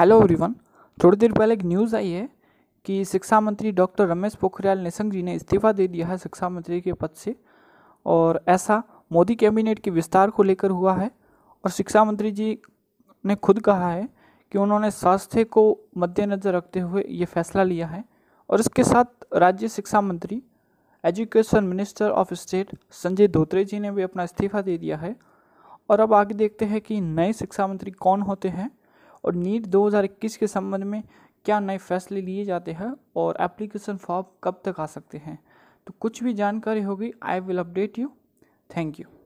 hello everyone थोड़ी देर पहले एक न्यूज़ आई है कि शिक्षा मंत्री डॉक्टर रमेश पोखरियाल निशंक जी ने इस्तीफा दे दिया है शिक्षा मंत्री के पद से और ऐसा मोदी कैबिनेट के विस्तार को लेकर हुआ है और शिक्षा मंत्री जी ने खुद कहा है कि उन्होंने स्वास्थ्य को मद्देनज़र रखते हुए ये फैसला लिया है और इसके साथ राज्य शिक्षा मंत्री education minister of state Sanjay Dhotre ji ने भी अपना इस्तीफा दे दिया है और अब आगे देखते हैं कि नए शिक्षा मंत्री कौन होते हैं और नीट 2021 के संबंध में क्या नए फैसले लिए जाते हैं और एप्लीकेशन फॉर्म कब तक आ सकते हैं तो कुछ भी जानकारी होगी I will update you thank you